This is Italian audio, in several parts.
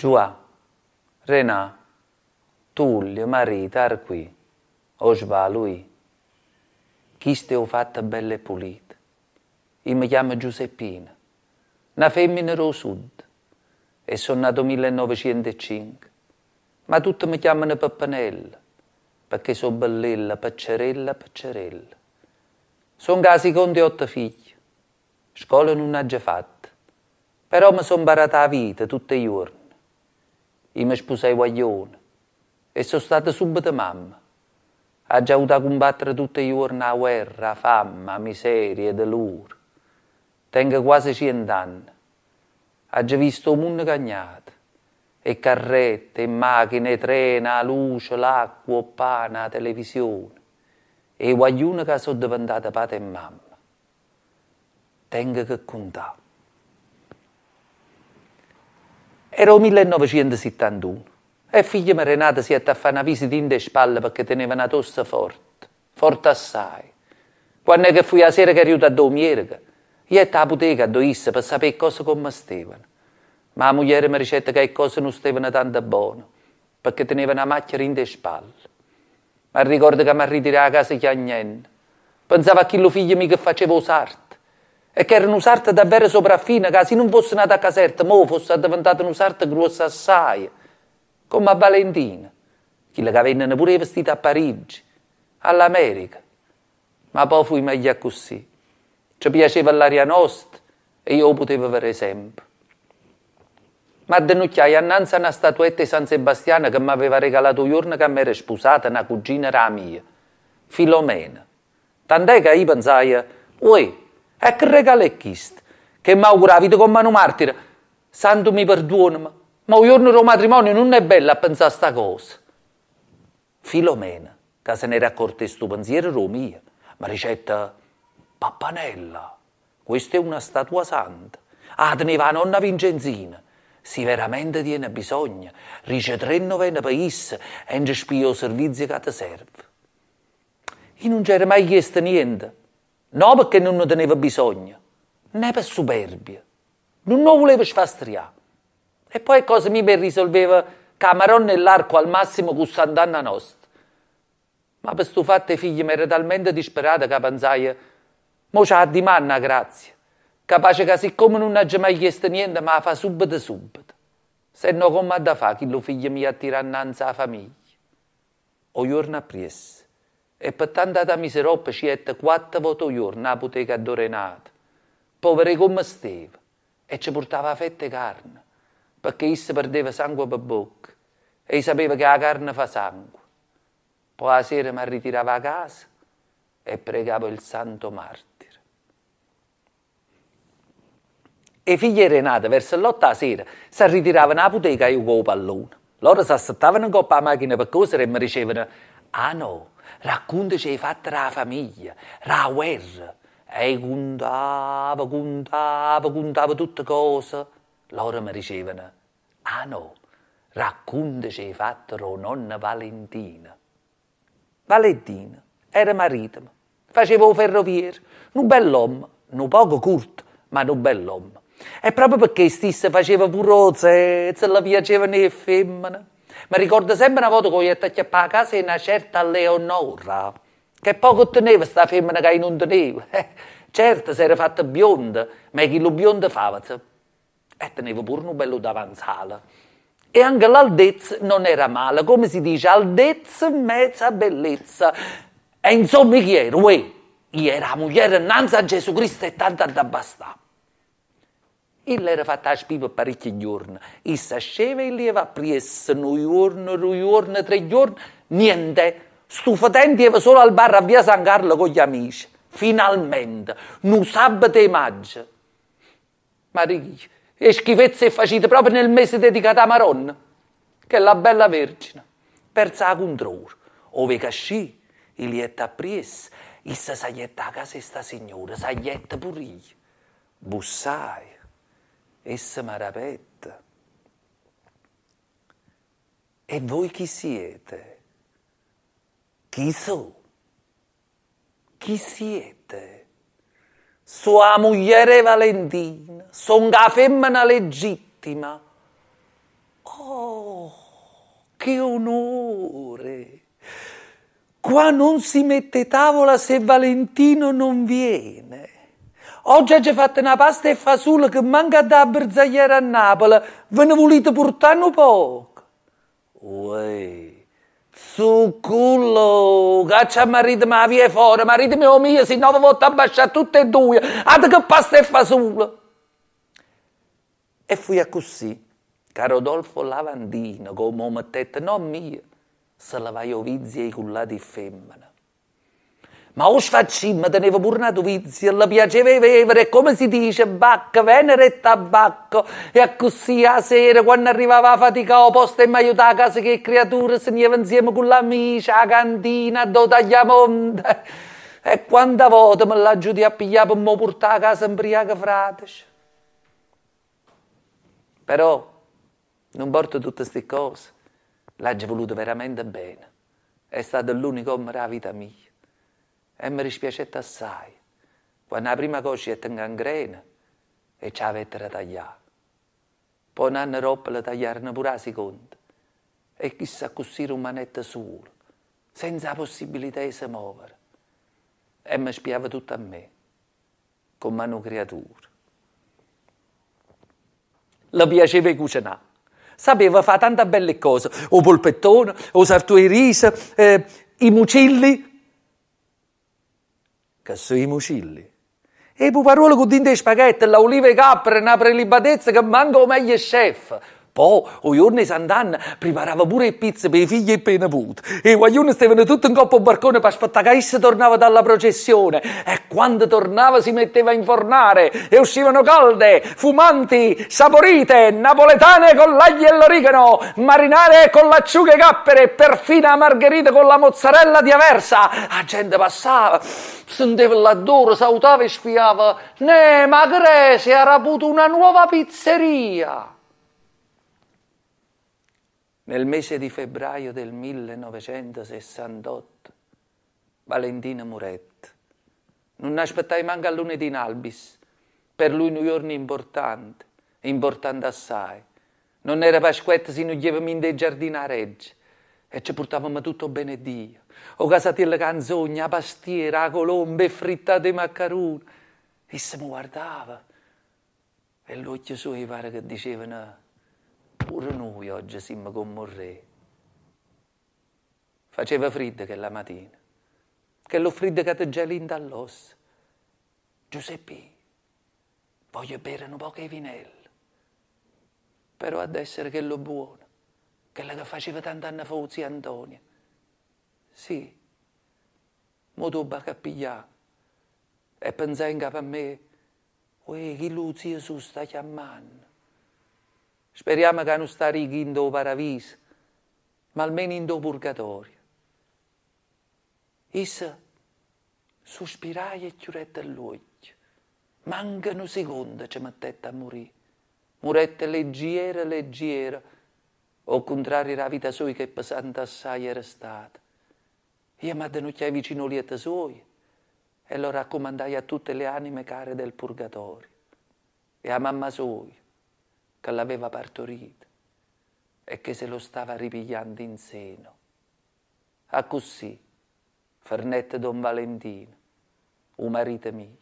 Giuà, Renà, Tullio, Marita, Arquì, Osva, lui. Chiste ho fatta belle e pulite. Io mi chiamo Giuseppina, una femmina ro sud, e sono nato 1905. Ma tutti mi chiamano Pappanella, perché sono bellella, paccerella, paccerella. Sono casi con di otto figli. Scuola non ha già fatta, però mi sono barata la vita tutti i giorni io mi sposai guaglione e sono stata subito mamma. Ha già avuto a combattere tutti i giorni la guerra, la fame, la miseria, dolore. Tengo quasi cent'anni. Ha già visto un mondo cagnato. E carrette, e macchine, e treni, la luce, l'acqua, il pane, la televisione. E i che sono diventata padre e mamma. Tengo che contare. Era il 1971 e figlia mia Renata si è a fare una visita in le spalle perché teneva una tosse forte, forte assai. Quando che fui a sera che aiuta a domierica, io ero all'apoteca a doissa per sapere cosa come commettevano. Ma la moglie mi ricetta che le cose non stavano tanto buone perché teneva una macchia in le spalle. Ma ricordo che mi ritirò a casa chiagnendo. Pensavo a chi lo figlio mi che faceva usarti e che erano un'usarta davvero sopraffine, che se non fosse nata a Caserta, mo fosse diventata un'usarta grossa assai, come a Valentina, quella che venne pure vestita a Parigi, all'America. Ma poi fui meglio così. Ci piaceva l'aria nostra e io potevo avere sempre. Ma addenucchiai annanzi una statuetta di San Sebastiano che mi aveva regalato un giorno che mi era sposata una cugina era mia, Filomena. Tant'è che io pensai, uè, e che regalo è questo? Che mi auguro augura vita con mano martire. Santo mi perdonami, ma un giorno del matrimonio non è bello a pensare a questa cosa. Filomena, che se ne era accorta di sto pensiero, ero mia, ma ricetta Pappanella. Questa è una statua santa. Ah, teneva nonna Vincenzina. Se veramente tiene bisogno, rice tre novene per e non spio servizi che ti serve. Io non c'era mai chiesto niente, non perché non ne teneva bisogno, né per superbia. Non lo voleva sfastriare. E poi cosa mi per risolveva Cameron nell'arco al massimo con Sant'Anna nostra. Ma per sto fatto i figli mi era talmente disperata che pensai, mo c'ha di manna grazia, capace che siccome non ha mai chiesto niente, ma fa subito subito. Se no come ha da fare che lo figlio mi attirà innanzi alla famiglia? O giorno appresso, e per tanta miseroppa ci è quattro volte giorno a bottega addorenata. Povere come stava, e ci portava fette carne, perché essa perdeva sangue per bocca, e sapeva che la carne fa sangue. Poi la sera mi ritirava a casa e pregavo il santo martire. E figlie Renata, verso l'8 la sera, si ritiravano alla bottega e io con il pallone. Loro si assettavano in coppa la macchina per cosere e mi dicevano, ah no, raccontaci i fatti della famiglia, la guerra. E contava, contava, contava tutte cose. Loro mi dicevano, ah no, raccontaci i fatti della nonna Valentina. Valentina era marito, faceva un ferroviere, un bell'uomo, un poco curto, ma un bell'uomo. E proprio perché stesse faceva purozze, se la piacevano le femmine. Mi ricordo sempre una volta che ho acchiappato a casa una certa Leonora, che poco teneva questa femmina che non teneva. Eh, certo, si era fatta bionda, ma chi lo bionda fava? E teneva pure un bello davanzale. E anche l'aldezza non era male, come si dice, aldezza mezza bellezza. E insomma chi era? Uè, era la moglie innanzi a Gesù Cristo e tanto da abbastanza. Il l'era fatta a spiva parecchi giorni. E s'asceva e leva presso un giorno, due giorni, tre giorni, niente. Stufatente aveva solo al bar a via San Carlo con gli amici. Finalmente, non sabato e maggio. Ma righi, e schifezze facite proprio nel mese dedicato a Maron, che è la bella vergine, persa a controllo, ove cascì, il lietta pries, se saglietta a casa sta signora, saglietta pure io. Bussai, Esmarapet. E voi chi siete? Chi so? Chi siete? Sua moglie Valentina, son la femmina legittima. Oh, che onore! Qua non si mette tavola se Valentino non viene. Oggi già fatto una pasta e fasola che manca da berzagliere a Napoli, ve ne volete portare un poco? Uè, succullo, caccia marito ma via fuori, marito mio oh mio, se nove volte abbasciare tutte e due, ad che pasta e fasola! E fui a così, caro Rodolfo Lavandino, come ho detto, non mio, se la vai ovizia e cullati femmina. Ma o sfaccimma teneva pure una dovizia, le piaceva vivere, come si dice, bacca, venere e tabacco. E così a sera, quando arrivava a fatica o posta e mi aiutava a casa che creature, se ne insieme con l'amica, a cantina, do tagliamonte. E quante volte me la giù di appigliare per mi portare a casa imbriaca, fratici. Però non porto tutte queste cose. L'ha voluto veramente bene. È stato l'unico uomo della vita mia. E mi dispiacette assai, quando la prima cosa coscietta in gangrena e ci avete da tagliare. Poi nanno Rob la tagliarono pure la seconda. E chissà così rumanetta solo, senza possibilità di se muovere. E mi spiava tutto a me, con mano creatura. Le piaceva cucinare. Sapeva fare tante belle cose, o polpettone, o sartù di riso, eh, i mucilli, che sono i mucilli. E le parole che dite spaghetti, l'olive capre, una prelibatezza che manca come meglio chef. Poi, o giorni Sant'Anna preparava pure pizze per i figli e per i avuti. E i guaglioni stavano tutti in coppa al barcone per aspettare che essa tornava dalla processione. E quando tornava si metteva a infornare e uscivano calde, fumanti, saporite, napoletane con l'aglio e l'origano, marinare con l'acciuga e cappere, perfino margherita con la mozzarella di aversa. La gente passava, senteva l'addoro, salutava e spiava. Ne, ma che era avuto una nuova pizzeria. Nel mese di febbraio del 1968, Valentina Muret. Non aspettai manca a lunedì in Albis, per lui un giorno importante, importante assai. Non era Pasquetta si non in dei giardini a Reggio e ci portavamo tutto bene Dio. O casati casatella canzogna, a pastiera, a colombe, frittate maccarone. E se mi guardava e l'occhio suo pare che dicevano Pure noi oggi siamo come un re. Faceva freddo quella mattina, che lo freddo che te geli dall'osso. Giuseppe, voglio bere un po' di vinello, però ad essere quello buono, quello che faceva tanto tant'anni fa zia Antonia. Sì, mo tu a pigliare e pensai in capo a me, uè, chi lo zio su sta chiamando? Speriamo che non sta in il paradiso, ma almeno in do purgatorio. Issa sospirai e chiurette all'occhio. Manca un secondo che mettette a morire. Murette leggera, leggera, o contrari la vita sua che pesante assai era stata. Io mi addenucchiai vicino lì a sua e lo raccomandai a tutte le anime care del purgatorio e a mamma sua che l'aveva partorito e che se lo stava ripigliando in seno. A così, Fernette Don Valentino, un marito mio.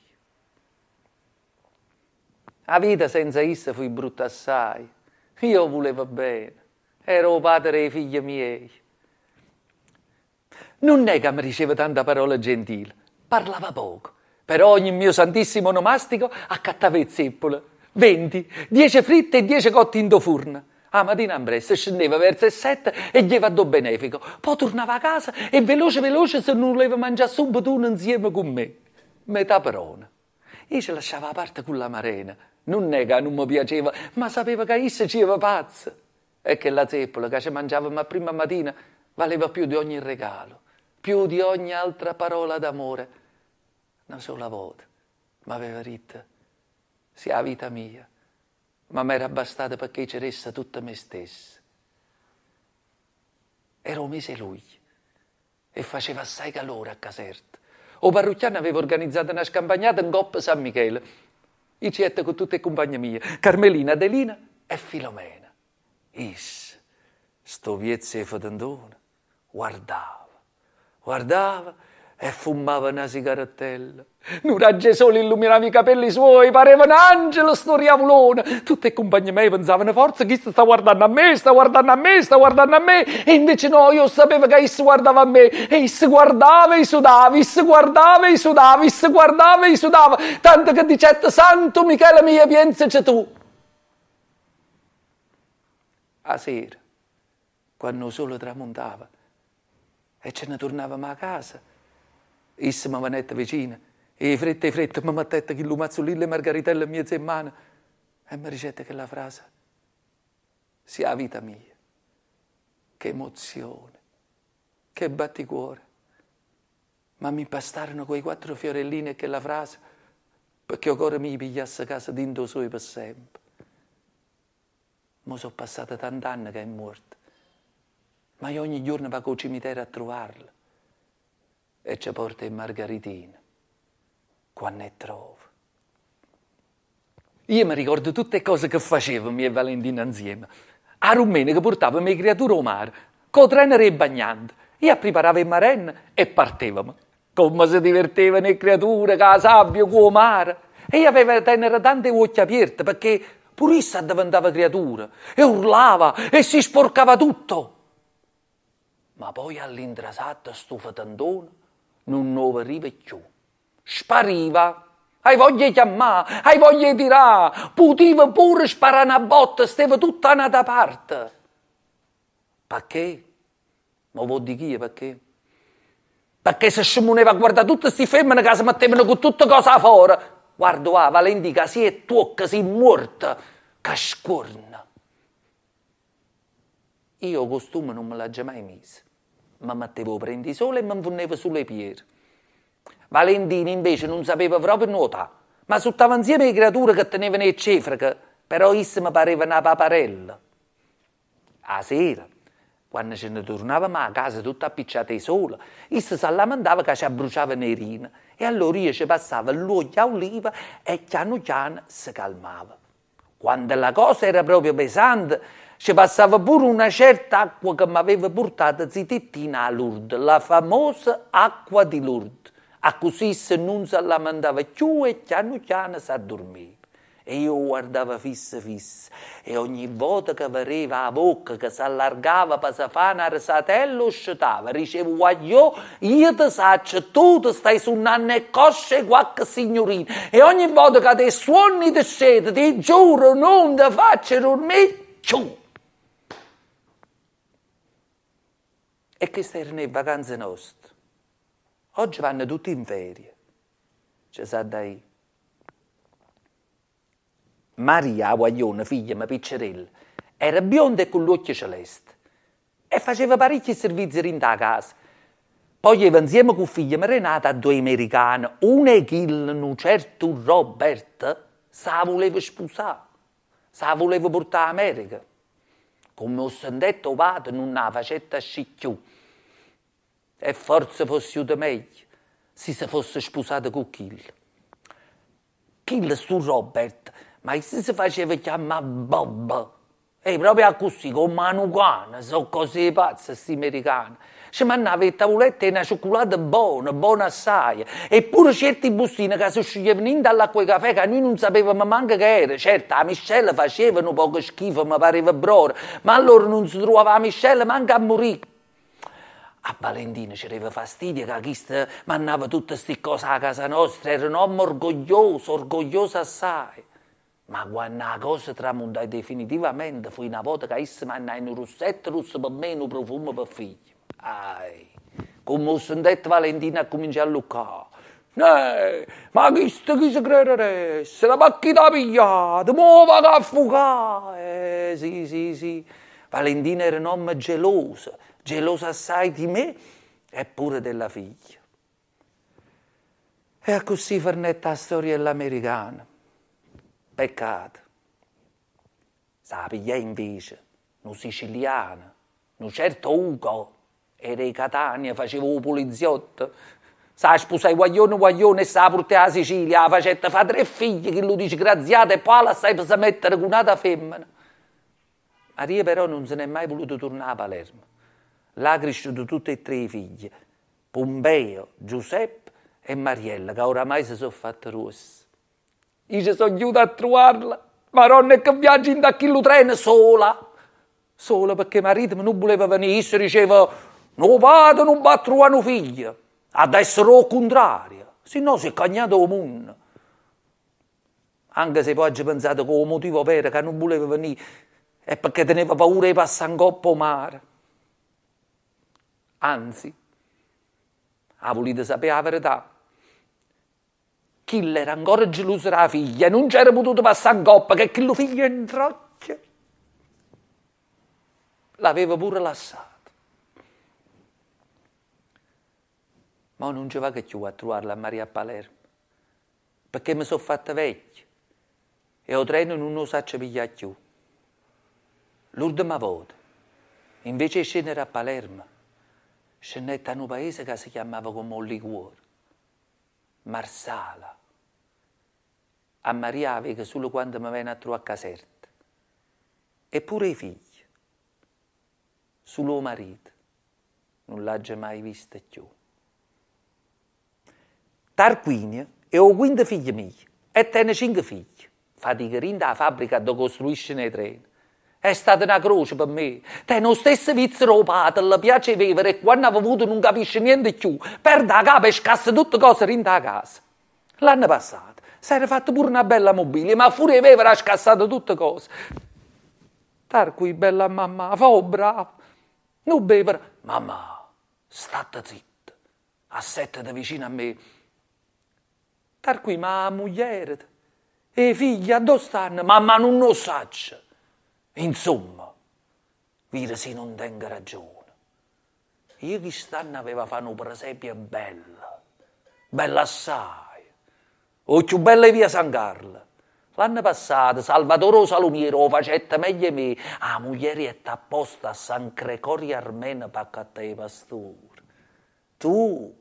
A vita senza essa fui brutta assai, io volevo bene, ero padre dei figli miei. Non è che mi riceve tanta parola gentile, parlava poco, però ogni mio santissimo nomastico accattava il zeppolo 20, 10 fritte e 10 cotti in dofurna. A ah, mattina ambresse scendeva verso il 7 e gli va do benefico. Poi tornava a casa e veloce veloce se non voleva mangiare subito uno insieme con me. Metà perona. Io ci lasciava a parte con la marena. Non è che non mi piaceva, ma sapeva che essa ci aveva pazzo. E che la zeppola che ci mangiava a prima mattina valeva più di ogni regalo, più di ogni altra parola d'amore. Una sola volta mi aveva ritto sia vita mia, ma mi era bastata perché ci resta tutta me stessa. Era un mese lui e faceva assai calore a Caserta. O parrucchiano aveva organizzato una scampagnata in Coppa San Michele. I ciette con tutte le compagne mie, Carmelina, Adelina e Filomena. Is, sto viezze e fatandone, guardava, guardava e fumava una sigarettella. Nura Gesù illuminava i capelli suoi, pareva un angelo sto riavolone. Tutte le compagne mie pensavano, forza chi sta guardando a me, sta guardando a me, sta guardando a me. E invece no, io sapevo che esso guardava a me. E esso guardava e sudava, esso guardava e sudava, esso guardava e sudava. Tanto che dicette, santo Michele mia, pensaci tu. A sera, quando il sole tramontava e ce ne tornavamo a casa, esso mi venette vicino e fretta e fretta, mamma tetta che lumazzolille margaritella mia zemmana. E mi ricetta che la frase sia la vita mia. Che emozione, che batticuore. Ma mi bastarono quei quattro fiorellini e che la frase perché il cuore mi pigliasse casa d'indo suoi per sempre. Mo sono passati tant'anni che è morta, ma io ogni giorno vado al cimitero a trovarla e ci porta in margaritina quando ne trovo. Io mi ricordo tutte le cose che facevo io e Valentina insieme. A Rumene che portava le creature al mare, con trenere e bagnante. Io preparavo il maren e partivamo. Come si divertivano le creature, con la sabbia, con il mare. E io avevo tenere tante occhi aperte perché pure essa diventava creatura e urlava e si sporcava tutto. Ma poi all'intrasatta stufa tantona non lo arriva più spariva. Hai voglia di chiamare, hai voglia di tirare, putiva pure sparare una botta, stava tutta una da parte. Perché? Ma vuol di chi perché? Perché se scimuneva a guardare tutte queste femmine che si mettevano con tutte cose a fuori, guarda qua, Valenti si è tuocca, si è morta, che scorna. Io costume non me l'ho mai messo, ma mettevo prendi sole e mi vunevo sulle piedi. Valentino invece non sapeva proprio nuotare, ma sottava insieme le creature che tenevano le cefre, però essa mi pareva una paparella. A ah, sera, quando ce ne tornavamo a casa tutta appicciata di sole, essa si lamentava che ci abbruciava Nerina e allora io ci passava l'uoglio a oliva e piano piano si calmava. Quando la cosa era proprio pesante, ci passava pure una certa acqua che mi aveva portato zitettina a Lourdes, la famosa acqua di Lourdes. A così se non se la mandava giù e piano piano si addormiva. E io guardava fissa fissa e ogni volta che vedeva la bocca che si allargava per fare un risatello scetava, dicevo guagliò, io ti saccio, tu ti stai su un'anne cosce qualche signorina e ogni volta che ti suoni ti scete, ti giuro non ti faccio dormire giù. E queste erano le vacanze nostre. Oggi vanno tutti in ferie, C'è sa da io. Maria, guaglione, figlia, ma piccerella, era bionda e con l'occhio celeste e faceva parecchi servizi in da casa. Poi aveva insieme con figlia Renata due americani, una è che un certo Robert sa voleva sposare, sa voleva portare a America. Come ho sentito, padre non una facetta scicchiù e forse fosse stato meglio se si fosse sposato con Kill. Kill su Robert, ma se si faceva chiamare Bob, e proprio così, con manucana, sono cose pazze questi americani. Ci mandava il tavoletto e una cioccolata buona, buona assai. Eppure certi bustini che si uscivano dall'acqua e caffè che noi non sapevamo manco che era. Certo, la miscela facevano poco schifo, mi pareva brora, ma allora non si trovava la miscela manco a morire. A Valentina ci aveva fastidio che questo mannava tutte queste cose a casa nostra, era un uomo orgoglioso, orgoglioso assai. Ma quando la cosa tramontai definitivamente fu una volta che essi mannai in russetto russo per me un profumo per figli. Ai, come ho sentito Valentina cominciare a luccare. Nee, ma questo chi si crederà? Se la macchina pigliata, muova a fugare! Eh, sì, sì, sì. Valentina era un uomo geloso, gelosa assai di me e pure della figlia. E così farnetta la storia dell'americana. Peccato. Sapiglia invece, un siciliana, un certo Ugo, era in Catania, faceva un poliziotto, sa sposai guaglione guaglione e sa portare a Sicilia, la facetta fa tre figli che lo disgraziata e poi la sai mettere con una femmina. Maria però non se n'è mai voluto tornare a Palermo l'ha cresciuto tutti e tre i figli, Pompeo, Giuseppe e Mariella, che oramai si sono fatte rosse. Dice, sono aiuta a trovarla, ma non è che viaggia in dacchello treno sola, sola perché il marito non voleva venire, se diceva, non vado, non va a trovare un figlio, adesso lo contrario, se no si è cagnato il mondo. Anche se poi ci pensate che il motivo vero che non voleva venire è perché teneva paura di passare in coppa mare. Anzi, ha voluto sapere la verità. Chi era ancora geloso della figlia, non c'era potuto passare a coppa che quello figlio entrò. L'aveva pure lasciato. Ma non ci va che ci a trovarla a Maria Palermo, perché mi sono fatta vecchia e il treno non lo sa pigliare più. L'ultima volta, invece di scendere a Palermo scendette in un paese che si chiamava come un liquore, Marsala. A Maria aveva solo quando mi venne a trovare a Caserta. Eppure i figli, solo marito, non l'ha mai vista più. Tarquinia è un quinto figlio mio e tiene cinque figli. Fatica rinda la fabbrica dove costruisce nei treni è stata una croce per me. Te lo stesso vizio padre, piace vivere e quando avevo avuto non capisce niente più. Perde la capa e scassa tutte cose rinta a casa. L'anno passato si era fatta pure una bella mobilia, ma fuori vivere ha scassato tutte cose. Tar qui, bella mamma, fa oh, bravo. Non bevere. Mamma, state zitta. Assettate vicino a me. Tar qui, ma la moglie e i figli, dove stanno? Mamma non lo saccia. Insomma, dire si non tenga ragione. Io quest'anno stanno aveva fatto una presepia bella, bella assai, o più bella via San Carlo. L'anno passato Salvatore Salumiero facette meglio me, a moglie muglierietta apposta a San Gregorio Armeno per cattare i pastori. Tu,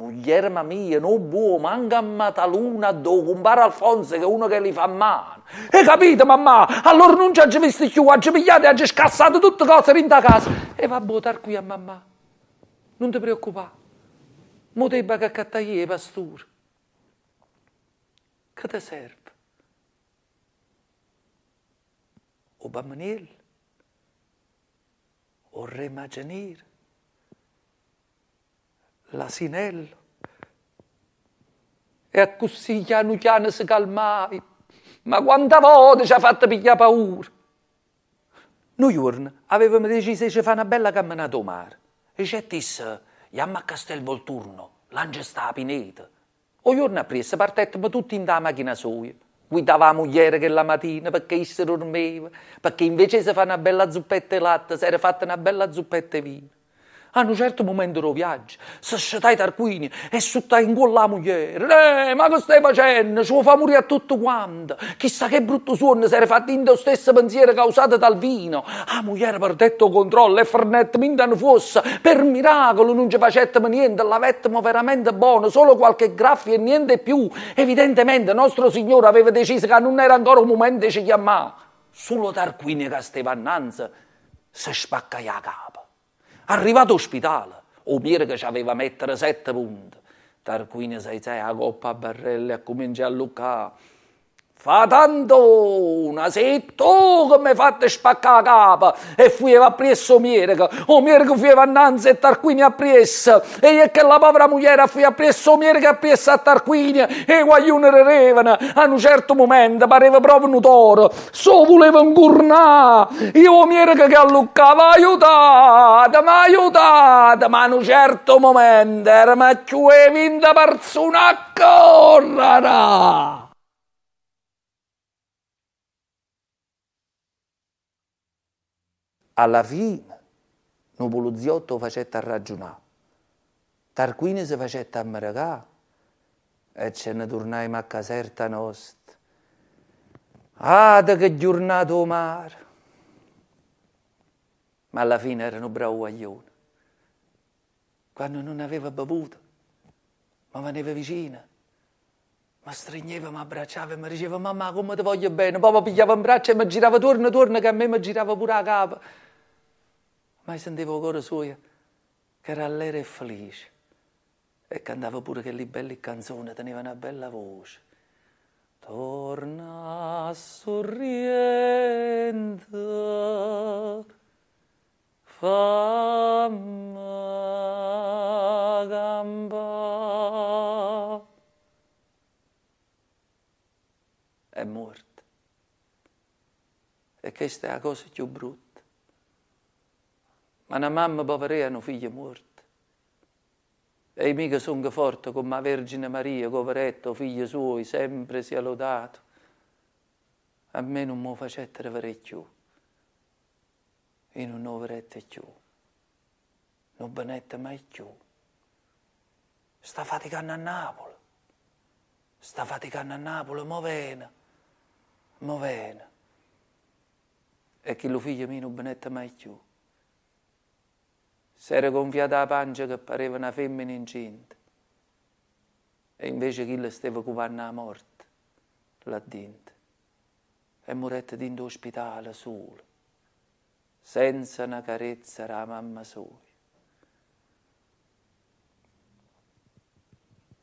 Guglielma mia, non buo, manca a Mataluna do, compare Alfonso che è uno che li fa male. E capite, mamma? Allora non ci ha visto più, ci pigliato e ci scassato tutte cose a casa. E va a buttare qui a mamma. Non ti preoccupare. Mo te che accattagli i pastori. Che ti serve? O Bamaniel? O Re Magenir? l'asinello. E così piano piano si calmavi. Ma quanta volte ci ha fatto pigliare paura? Noi giorno avevamo deciso di fare una bella camminata al mare. E c'è disse, andiamo a Castel Volturno, l'angelo sta a Pineta. O giorno appresso partettiamo tutti in da macchina soia. Guidavamo ieri che la mattina perché se dormiva, perché invece si fa una bella zuppetta e latte, si era fatta una bella zuppetta e vino. A un certo momento lo viaggi, si scetai tarquini e sutta in con la mogliere. Eh, ma che stai facendo? Ci fa morire a tutto quanto. Chissà che brutto suono si era fatto in lo stesso pensiero causato dal vino. A mogliere perdette il controllo e Fernet mintan fosse. Per miracolo non ci facettimo niente, l'avettimo veramente buono, solo qualche graffio e niente più. Evidentemente nostro Signore aveva deciso che non era ancora un momento di ci chiamare. Solo Tarquini che stava innanzi si spaccai a capo. Arrivato ospitale, mire che ci aveva mettere sette punti. Tarquini, 6-6, a coppa a barrelle, a cominciare a luccare. Fa tanto una, sei tu che mi fate spaccare la capa e fuiva appresso Mierga, o Mierga fuiva innanzi e Tarquini appresso, e è che la povera moglie fu appresso Mierga appresso a Tarquini e guaglione revena, a un certo momento pareva proprio un toro, so voleva ingurnare, io Mierga che alluccava, aiutate, ma aiutate, ma a un certo momento era ma più e vinta per una correre. alla fine non poliziotto facetta a ragionare, Tarquini si facetta a maragà e ce ne tornai a caserta nostra. Ah, che giornata o mare! Ma alla fine erano bravo aglione. Quando non aveva bevuto, ma veniva vicina, mi stringeva, mi abbracciava e mi diceva mamma come ti voglio bene, poi mi pigliava in braccio e mi girava torna, torna che a me mi girava pure la capa ma sentivo il cuore suo che era allera e felice. E cantava pure quelle belle canzoni, teneva una bella voce. Torna sorridente, fa gamba. È morta. E questa è la cosa più brutta ma una mamma povera ha un figlio morto. E mica sono forte come la Vergine Maria, poveretto, figlio suo, sempre sia lodato. A me non mi facette trovare più. Io non ho verrete più. Non benette mai più. Sta faticando a Napoli. Sta faticando a Napoli, movena. Movena. E che lo figlio mio non benette mai più si era gonfiata la pancia che pareva una femmina incinta. E invece chi le stava cupando la morte, l'ha dint. E morette dentro ospitale solo, senza una carezza la mamma sua.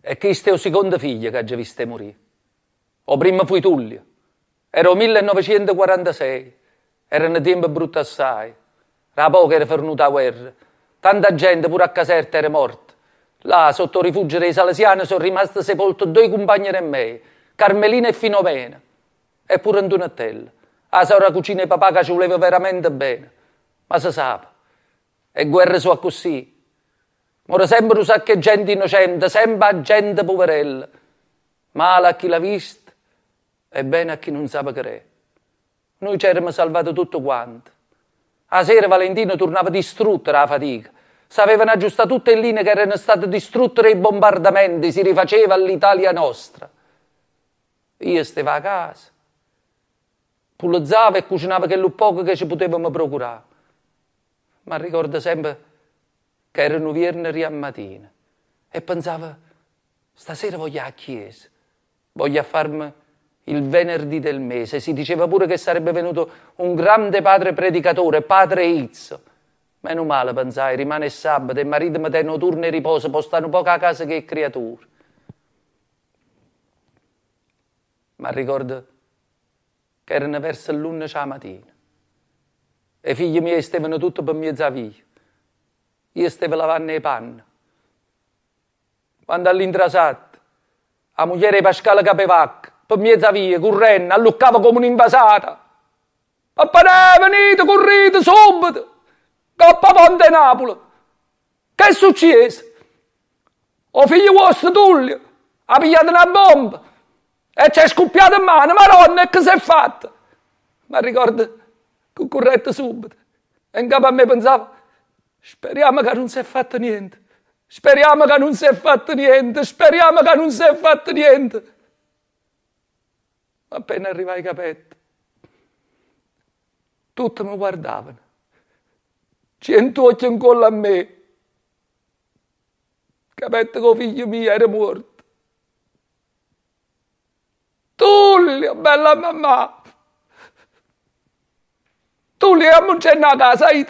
E questa è la seconda figlia che ha già visto morire. O prima fu Tullio. Era 1946. Era un tempo brutto assai. Era poco che era fernuta la guerra. Tanta gente pure a Caserta era morta. Là, sotto il rifugio dei Salesiani, sono rimaste sepolte due compagne e me, Carmelina e Finomena, e pure Antonatella. La sora cucina e papà che ci voleva veramente bene. Ma si sa, e guerre sono così. Ora sempre sa che gente innocente, sempre gente poverella. Male a chi l'ha vista e bene a chi non sa che è. Noi ci eravamo salvati tutto quanto. A sera Valentino tornava distrutto dalla fatica. Si avevano aggiustato tutte le linee che erano state distrutte dai bombardamenti, si rifaceva all'Italia nostra. Io stavo a casa, pulizzavo e cucinavo quello poco che ci potevamo procurare. Ma ricordo sempre che erano viernes a mattina e pensavo, stasera voglio a chiesa, voglio farmi il venerdì del mese. Si diceva pure che sarebbe venuto un grande padre predicatore, padre Izzo Meno male, pensai, rimane sabato e il marito mi tiene turno e riposo, può stare un po' a casa che è creatura. Ma ricordo che erano verso l'undici la mattina. E i figli miei stavano tutti per mezza via. Io stavo lavando le panne. Quando all'intrasato, la moglie di Pascale Capevacca, per mezza via, correndo, alluccava come un'invasata. Papà, venite, correte subito! Coppa Ponte Napoli. Che è successo? O figlio vostro Tullio ha pigliato una bomba e ci è scoppiato in mano. Maronna, che si è fatto? Ma ricordo che ho corretto subito. E in capo a me pensavo, speriamo che non si è fatto niente. Speriamo che non si è fatto niente. Speriamo che non si è fatto niente. Appena arrivai ai capetti, tutti mi guardavano. 108 ancora a me. Capette che figlio mio era morto. Tullio, bella mamma. Tullio, che non c'è nata, sai?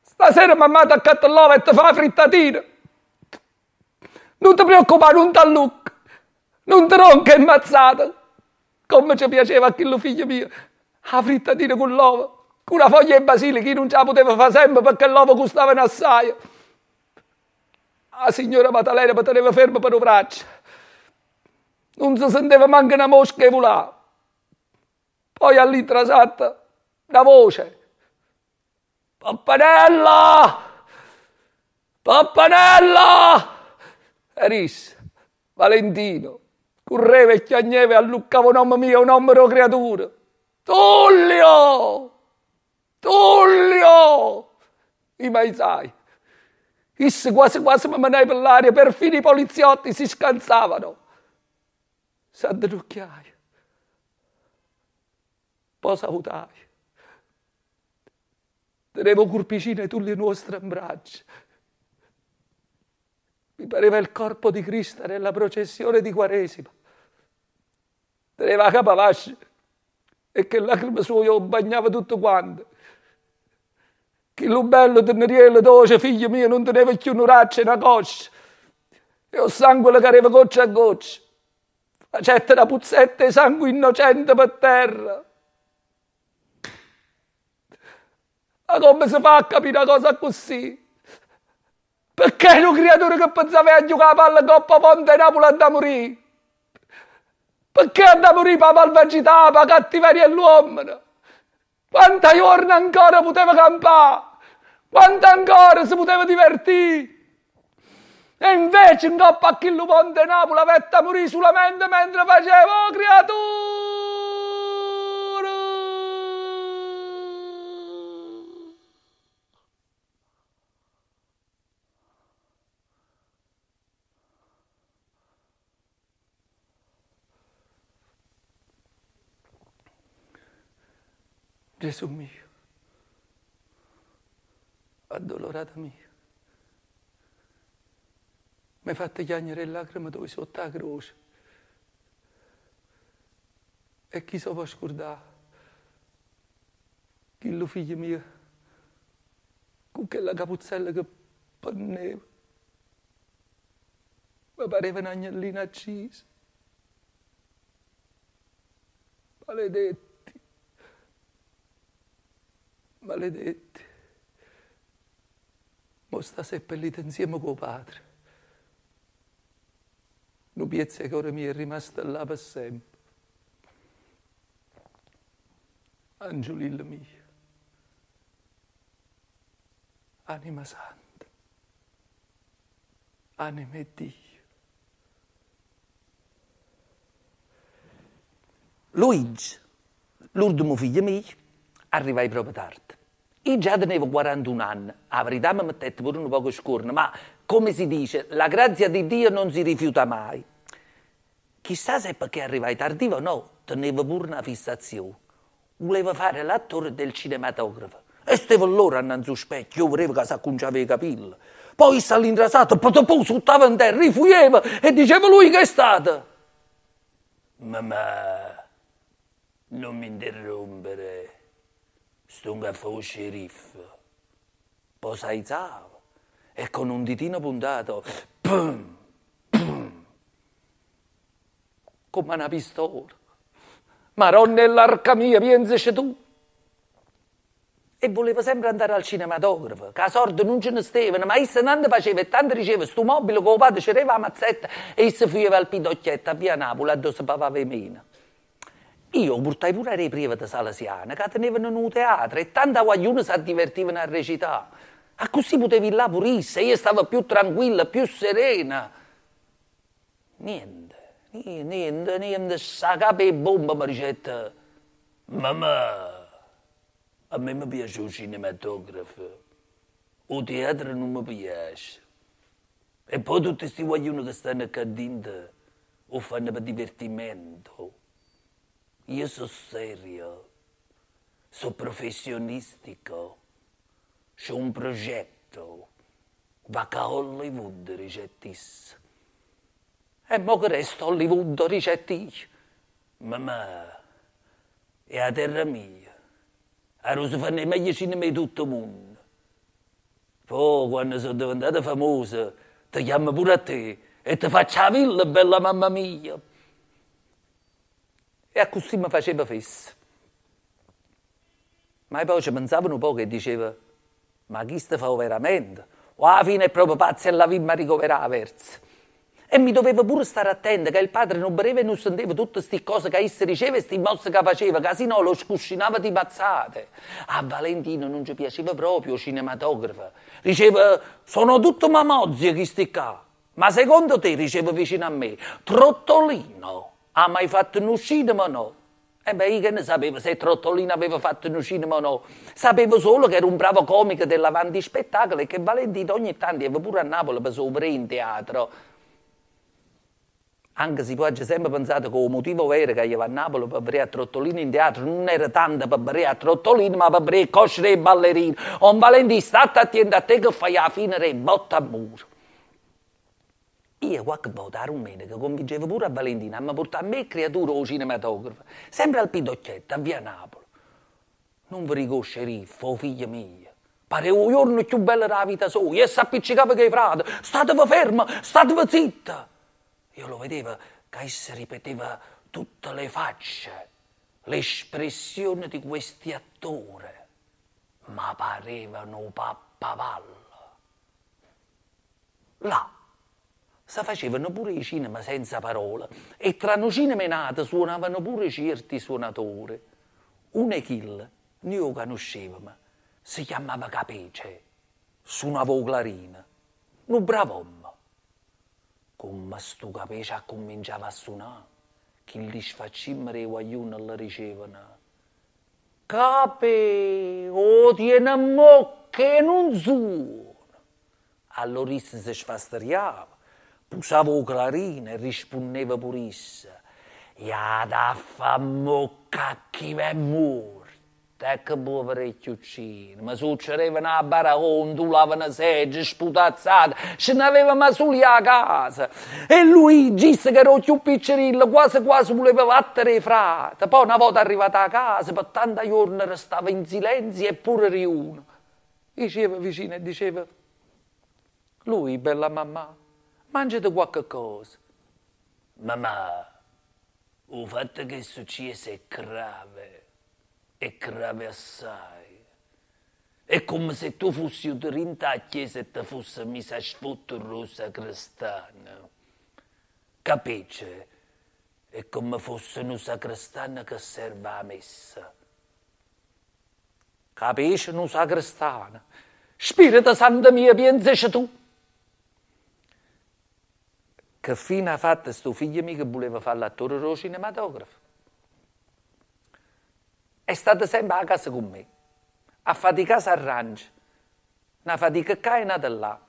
Stasera mamma ti accattellava e ti fa la frittatina. Non ti preoccupare, non ti allucca. Non ti ronca ammazzata. Come ci piaceva a quello figlio mio, la frittatina con l'uovo. Una foglia di basilica non ce la poteva fare sempre perché l'uovo costava in assaio. La ah, signora Maddalena mi teneva ferma per un braccio. Non si sentiva manco una mosca che volava. Poi all'intrasatta una voce. Pappanella! Pappanella! E risse. Valentino. Correva e chiagneva e alluccava un uomo mio, un uomo creatura. Tullio! Tullio! I maesai. Isse quasi quasi mi manai per l'aria, perfino i poliziotti si scansavano. S'addenocchiai. Poi salutai. Tenevo curpicina e tu le nostre braccia. Mi pareva il corpo di Cristo nella processione di Quaresima. Teneva a capo e che lacrime sua bagnava tutto quanto che lo bello teneriello doce, figlio mio, non teneva più un'uraccia e una coscia. E ho sangue che careva goccia a goccia. Facette una puzzetta e sangue innocente per terra. Ma come si fa a capire una cosa così? Perché è un creatore che pensava a giocare a palla Coppa Ponte Napoli andava a morire? Perché andava a morire per la malvagità, per la cattiveria dell'uomo? Quanta giorni ancora poteva campare? Quanto ancora si poteva divertire? E invece in coppa a chi lo ponte Napoli la vetta morì solamente mentre facevo oh, creatura. Gesù mio addolorata mia. Mi hai fatto piangere le lacrime dove sotto la croce. E chi so può scordare? Chillo figlio mio, con quella capuzzella che panneva. Mi pareva un'agnellina accisa. Maledetti. Maledetti poi sta seppellita insieme col padre. Nubiezza che ora mia è rimasta là per sempre. Angiolilla mia, anima santa, anima Dio. Luigi, l'ultimo figlio mio, arrivai proprio tardi. Io già tenevo 41 anni, la verità mi mettete pure un poco scorno, ma come si dice, la grazia di Dio non si rifiuta mai. Chissà se perché arrivai tardivo o no, tenevo pure una fissazione. Volevo fare l'attore del cinematografo. E stavo allora annanzi un specchio, volevo che si acconciava i capelli. Poi s'all'indrasato, poi suttava in terra, rifuieva e diceva lui che è stato. Mamma, non mi interrompere. Stungafu sceriffo. Poi si alzava e con un ditino puntato, pum, pum, come una pistola. Maronna è l'arca mia, pensaci tu. E voleva sempre andare al cinematografo, che a sordo non ce ne stavano, ma essa non faceva e tanto riceveva, sto mobile con padre c'era la mazzetta e essa fuggiva al pidocchietto, a via Napoli, dove si pavava io portai pure le a di salesiana che tenevano in un teatro e tanta guaglione si divertivano a recitare. A così potevi là pure se io stavo più tranquilla, più serena. Niente, niente, niente, sa capa e bomba Maricetta. Mamma, a me mi piace il cinematografo, il teatro non mi piace. E poi tutti questi guaglioni che stanno accadendo o fanno per divertimento. Io sono serio, sono professionistico, ho un progetto, va Hollywood ricettis. E mo che resta Hollywood ricettis. Mamma, è la terra mia, a Rosa fanno i meglio cinema di tutto il mondo. Poi quando sono diventata famosa, ti chiamo pure a te e ti faccio la villa, bella mamma mia. E a così mi faceva fesso. Ma poi ci pensavano poco e che diceva, ma chi sta fa veramente? O alla fine è proprio pazzo e la vimma ricoverà verso. E mi dovevo pure stare attento che il padre non beveva e non sentiva tutte queste cose che essi riceveva e queste mosse che faceva, che se no lo scuscinava di mazzate. A Valentino non ci piaceva proprio cinematografo. Diceva, sono tutto mamozzi sti qua, ma secondo te, diceva vicino a me, trottolino ha mai fatto un cinema o no? E eh beh, io che ne sapevo se Trottolino aveva fatto un cinema o no. Sapevo solo che era un bravo comico dell'avanti spettacolo e che Valentino ogni tanto aveva pure a Napoli per sopra in teatro. Anche se poi ho sempre pensato che il motivo vero che andava a Napoli per bere a Trottolino in teatro non era tanto per bere a Trottolino, ma per bere a cosce e ballerini. Un Valentino state attento a te che fai a finire e botta a muro. Io qualche volta ero un medico, convincevo pure a Valentina, a portare a me creatura o cinematografo, sempre al Pidocchietto, a via Napoli. Non vi riconosce Riffo, figlia mia. Pare un giorno più bello della vita sua, e si appiccicava che i frati, statevi ferma, statevi zitta. Io lo vedevo che si ripeteva tutte le facce, l'espressione di questi attori, ma parevano pappavallo. Là si facevano pure i cinema senza parola e tra no cinema e nato suonavano pure certi suonatori. Una kill, noi conoscevamo, si chiamava Capece, suonava o clarina, un bravo uomo. Come sto Capece cominciava a suonare, che gli sfacciamo e guaglioni alla ricevano. Cape, o tiene mo che non suona. Allora si sfasteriava Pusava o clarino e rispondeva purissa. Ia da fammo cacchive mur. Tecca poverecchiuccino, eh, ma succedeva una baraonda, ondulava una seggia sputazzata, ce n'aveva ma soli a casa. E lui, disse che era più piccirillo, quasi quasi voleva battere i frati. Poi una volta arrivata a casa, per tanta giorni restava in silenzio eppure riuno. Diceva vicino e diceva, lui, bella mamma, mangiato qualcosa. Mamma, il fatto che succede è grave, è grave assai. È come se tu fossi in chiesa e ti fossi messa a sfottere rosa cristana. Capisce? È come fosse un sacristano che serve a messa. Capisce un sacristano? Spirito Santo mio, pensaci tu che fine ha fatto questo figlio mio che voleva fare l'attore o cinematografo. È stato sempre a casa con me, a fatica si arrangia, una fatica qua e una da là.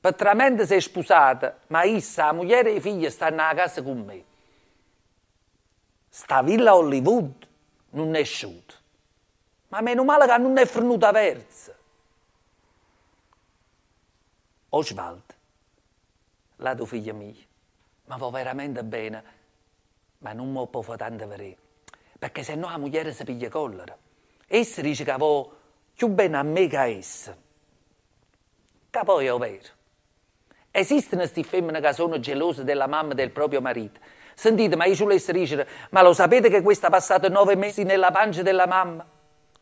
Patramente si è sposata, ma essa, la moglie e i figli stanno a casa con me. Sta villa a Hollywood non è sciuta, ma meno male che non è frenuta verso. Osvaldo là tu figlia mia, ma va veramente bene, ma non mi può fare tanto vedere, perché se no la moglie si piglia collera. Essa dice che va più bene a me che a essa. Che poi è vero. Esistono queste femmine che sono gelose della mamma del proprio marito. Sentite, ma io ci volessi dire, ma lo sapete che questa ha passato nove mesi nella pancia della mamma?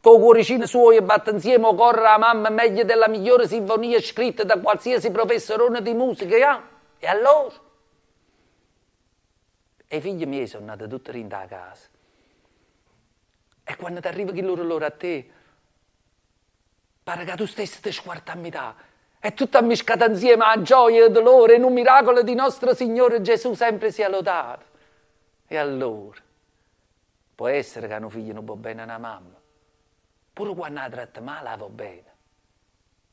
Con cuoricino suo e batte insieme o corra la mamma meglio della migliore sinfonia scritta da qualsiasi professorone di musica, eh? E allora? E i figli miei sono nati tutti in da casa. E quando ti arriva chi loro loro a te, pare che tu stessi ti squarta a metà. E tutta miscata insieme a gioia e dolore, in un miracolo di nostro Signore Gesù sempre sia lodato. E allora? Può essere che hanno figli non va bene a una mamma, pure quando la tratta male la va bene.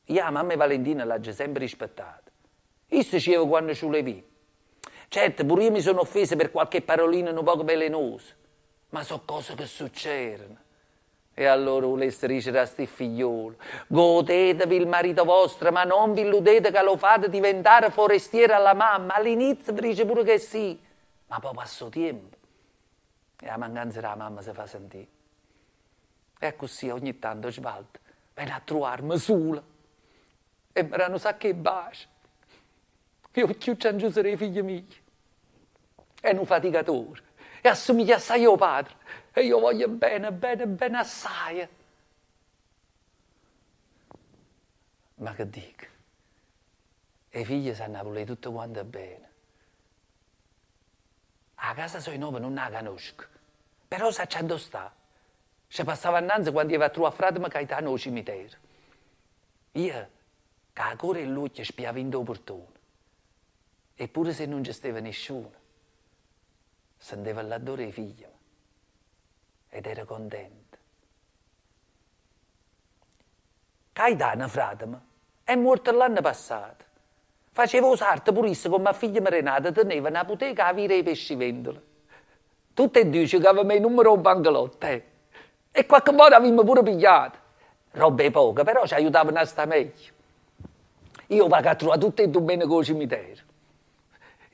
Io a mamma e Valentina l'ho sempre rispettata. Io dicevo quando ci levi. Certo, pure io mi sono offeso per qualche parolina un poco velenosa, ma so cose che succedono. E allora volesse dicere a sti figlioli, godetevi il marito vostro, ma non vi illudete che lo fate diventare forestiere alla mamma. All'inizio dice pure che sì, ma poi passò tempo. E la mancanza della mamma si fa sentire. E così ogni tanto ci svalta, viene a trovarmi sola. E mi erano sa e baci. Io più Gian Giuseppe, figlio mio, è un faticatore e assomiglia assai a padre e io voglio bene, bene, bene assai. Ma che dico? E I figli sanno pulire tutto quanto bene. A casa sua nove non la conosco, però sa dove sta. Ci passava innanzi quando io a trovare fratello Caetano al cimitero. Io, che ancora in lucchio, spiavo in due portoni. Eppure se non gestiva nessuno, sentiva l'addore ai figli ed era contento. Caetano, frate, è morto l'anno passato. Faceva usarte purissimo con mia figlia Renata, teneva una poteca a vire i pescivendoli. Tutte e due che avevamo il numero un bangalotto, eh. E qualche volta avevamo pure pigliato. Robe poche, però ci aiutavano a stare meglio. Io vado a trovare tutte e due bene col cimitero.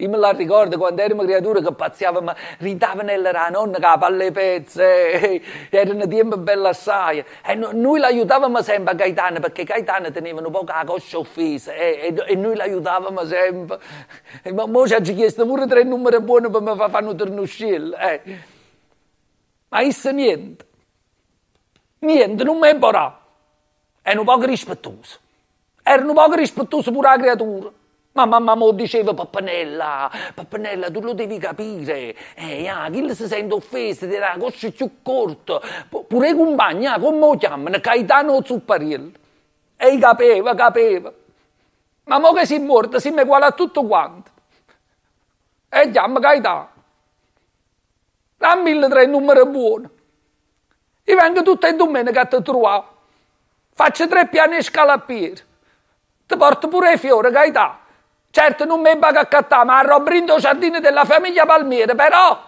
Io me la ricordo quando eravamo creature che pazziavamo, ridavano nella nonna che aveva le pezze, erano un tempo bello assai. E noi l'aiutavamo sempre a Gaetano, perché Gaetano teneva un po' la coscia offesa e, e, e noi l'aiutavamo sempre. E ma mo ci ha chiesto pure tre numeri buoni per far fare un tornoscello. Eh. Ma isso niente. Niente, non mi è imparato. Era un po' rispettoso. Era un po' rispettoso pure la creatura. Ma mamma mo diceva Pappanella, Pappanella tu lo devi capire, eh, ah, chi si sente offeso, ti dà cosce più corto, pure i compagni, ah, come lo chiamano, Caetano Zuppariello. E capeva, capeva. Ma mo che si è morto, si è uguale a tutto quanto. E eh, chiama Caetano. Dammi tre numero buono. Io vengo tutta in domenica a te trovare. Faccio tre piani e scala a piedi. Ti porto pure i fiori, Caetano. Certo, non mi paga a cattà, ma a arrobrindo giardini della famiglia Palmiere, però...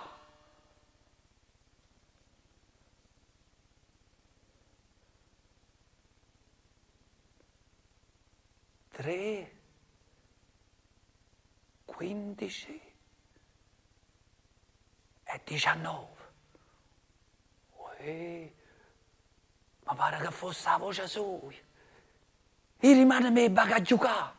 Tre, quindici e diciannove. Uè, ma pare che fosse la voce sua. E rimane me bagagliucato.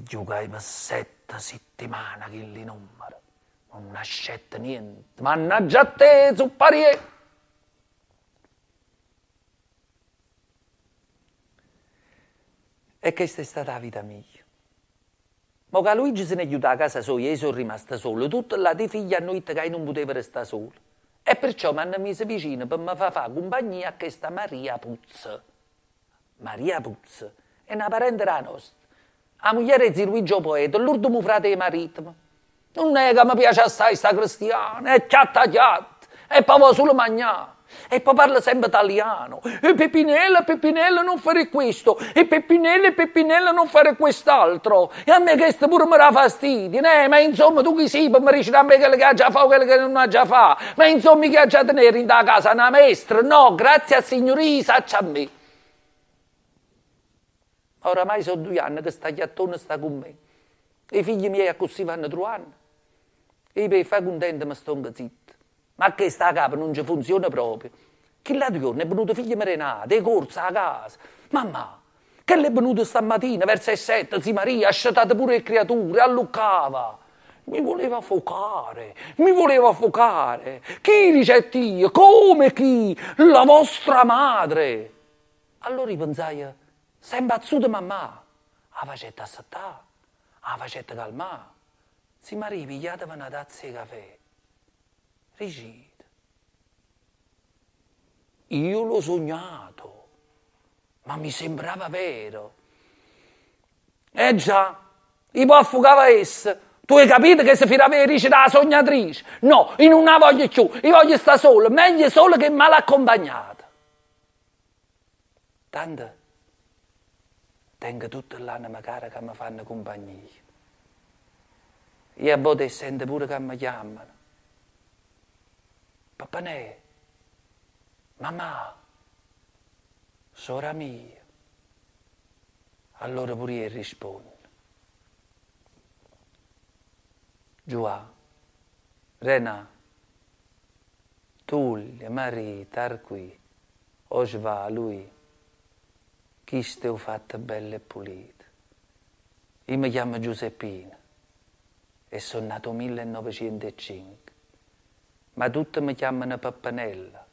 che giocai per sette settimane che li numero. Non nascette niente. Mannaggia a te, zupparie! E questa è stata la vita mia. Ma che Luigi se ne aiuta a casa sua, io sono rimasta solo. Tutta la di figlia a notte che non poteva restare solo. E perciò mi hanno messo vicino per mi far fare compagnia a questa Maria Puzza. Maria Puzza è una parente della nostra. La moglie di Luigi Poeta, l'ultimo frate di marito. Non è che mi piace assai questa cristiana, è chiatta chiatta, e poi va solo mangiare. E poi parla sempre italiano. E Peppinella, Peppinella non fare questo. E Peppinella, e Peppinella non fare quest'altro. E a me questo pure mi dà fastidio. Eh, ma insomma tu chi sei per mi dici a me quello che ha già fatto, quello che non ha già fatto. Ma insomma chi ha già tenere in da casa una maestra? No, grazie a signorina, saccia a me oramai sono due anni che sta attorno sta con me. I figli miei a così vanno tre anni. E per fa contento ma sto zitto. Ma che sta a capo non ci funziona proprio. Che l'altro giorno è venuto figlio merenate, è corsa a casa. Mamma, che l'è venuto stamattina verso le sette, zi Maria, ha scettato pure le creature, alluccava. Mi voleva focare, mi voleva focare. Chi dice io? Come chi? La vostra madre. Allora io pensai... S-a imbatsuto mamma, avacetta sattà, avacetta calma, si mari pigliateva una tazza di caffè, rigida. Io l'ho sognato, ma mi sembrava vero. Eh già, i può affugava esse, tu hai capito che se firava i ricci da sognatrice? No, io non la voglio più, io voglio stare solo, meglio solo che mal accompagnata. Tanto tengo tutto l'anima cara che mi fanno compagnia. E a volte sento pure che mi chiamano. Papà ne, mamma, sora mia. Allora pure io rispondo. Giuà, Renà, Tullia, Maria, Tarqui, Osva, lui chiste ho fatte belle e pulite. Io mi chiamo Giuseppina e sono nato 1905, ma tutti mi chiamano Pappanella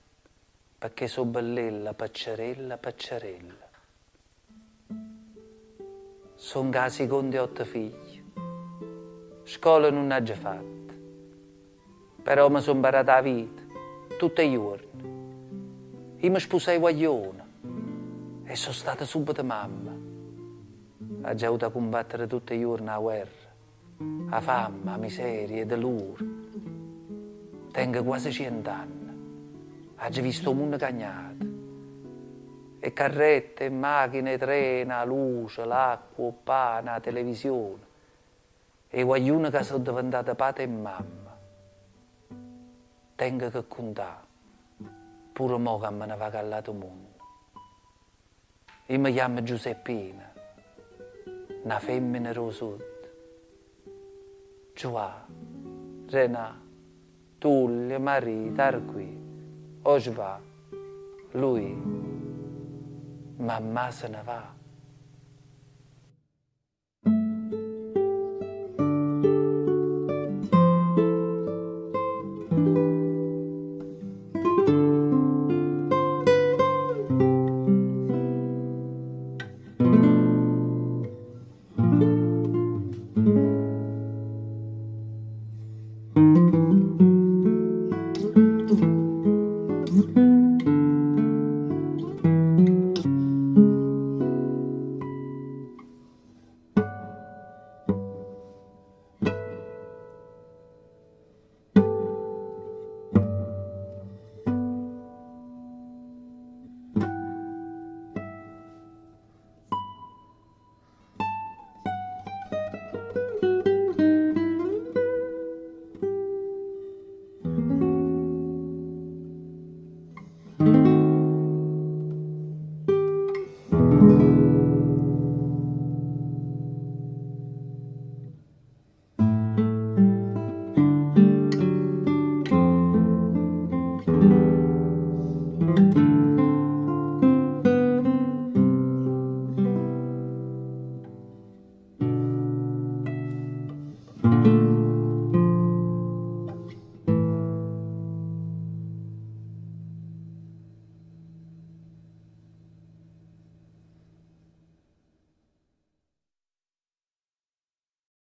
perché sono bellella, pacciarella, pacciarella. Sono la seconda e otto figli. Scuola non ha già fatta, però mi sono barata la vita, tutti i giorni. Io mi sposai guagliona, e sono stata subito mamma. Ha già avuto a combattere tutte le giorni la guerra, la fame, la miseria, il dolore. Tengo quasi cent'anni. Ha già visto un mondo cagnato. E carrette, macchine, treni, luce, l'acqua, il pane, la televisione. E guaglione che sono diventata padre e mamma. Tengo che contare. Pure mo che me ne va callato mondo. Io mi chiamo Giuseppina, una femmina rosud. Giua, Renà, Tullio, Maria, Tarqui, Osva, lui. Mamma se ne va.